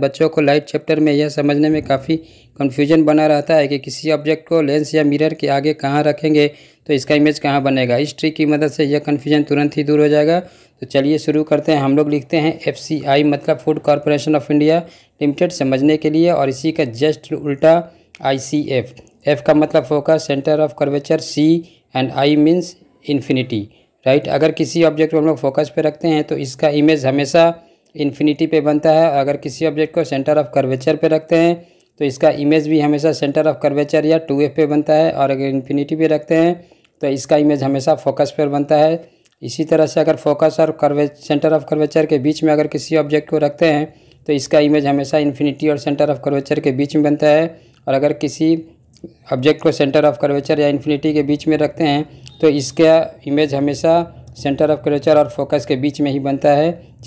बच्चों को light chapter में यह समझने में काफ़ी कंफ्यूजन बना रहता है कि किसी ऑब्जेक्ट को लेंस या मिरर के आगे कहाँ रखेंगे तो इसका इमेज कहाँ बनेगा इस ट्रिक की मदद से यह कन्फ्यूजन तुरंत ही दूर हो जाएगा तो चलिए शुरू करते हैं हम लोग लिखते हैं एफ मतलब Food Corporation of India Limited समझने के लिए और इसी का जस्ट उल्टा आई एफ एफ का मतलब focus centre of curvature C and I means infinity right अगर किसी ऑब्जेक्ट को हम लोग फोकस पे रखते हैं तो इसका इमेज हमेशा इन्फिनिटी पे बनता है अगर किसी ऑब्जेक्ट को सेंटर ऑफ कर्वेचर पे रखते हैं तो इसका इमेज भी हमेशा सेंटर ऑफ कर्वेचर या टू एफ पे बनता है और अगर इन्फिनिटी पे रखते हैं तो इसका इमेज हमेशा फोकस पर बनता है इसी तरह से अगर फोकस और कर्वे सेंटर ऑफ कर्वेचर के बीच में अगर किसी ऑब्जेक्ट को रखते हैं तो इसका इमेज हमेशा इन्फिनिटी और सेंटर ऑफ कर्वेचर के बीच में बनता है और अगर किसी ऑब्जेक्ट को सेंटर ऑफ कर्वेचर या इन्फिनिटी के बीच में रखते हैं तो इसका इमेज हमेशा सेंटर ऑफ कर्वेचर और फोकस के बीच में ही बनता है